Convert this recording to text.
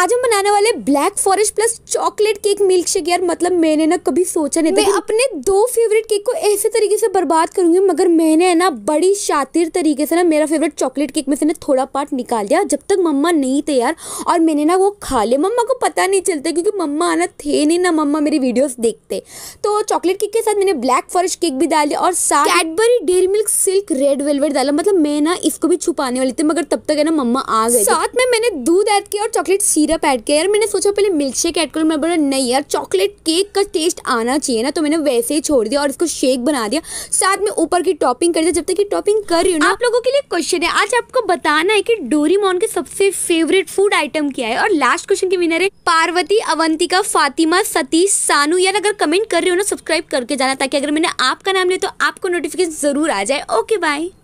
आज हम बनाने वाले black forest plus chocolate cake milk shake यार मतलब मैंने ना कभी सोचा नहीं था मैं अपने दो फेवरेट केक को ऐसे तरीके से बर्बाद करूंगी मगर मैंने है ना बड़ी शातिर तरीके से ना मेरा फेवरेट चॉकलेट केक में से ना थोड़ा पार्ट निकाल दिया जब तक मम्मा नहीं थे यार और मैंने ना वो खा लिया मम्मा को पता नहीं चलता क्योंकि मम्मा आना थे नहीं ना मम्मा मेरी वीडियोज देखते तो चॉकलेट केक के साथ मैंने ब्लैक फॉरेस्ट केक भी डाल दिया और साथ Cadbury Dairy Milk Silk red velvet डाला मतलब मैं ना इसको भी छुपाने वाली थी मगर तब तक है ना मम्मा आ गए साथ में मैंने दूध ऐड किया और चॉकलेट सीरप सिरप ऐड किया यार मैंने सोचा पहले मिल्क शेक ऐड करूँ मैं बोला नहीं यार चॉकलेट केक का टेस्ट आना चाहिए ना तो मैंने वैसे ही छोड़ दिया और इसको शेक बना दिया साथ में ऊपर की टॉपिंग कर दिया जब तक की टॉपिंग कर रही हूँ ना आप लोगों के लिए क्वेश्चन है आज आपको बताना है की डोरी के सबसे फेवरेट फूड आइटम क्या है और लास्ट क्वेश्चन के विनर है पार्वती अवंतिका फातिमा सतीश सानू यार अगर कमेंट कर रहे हो ना सब्सक्राइब करके जाना ताकि अगर मैंने आपका नाम लिया तो आपको नोटिफिकेशन जरूर आ जाए ओके बाय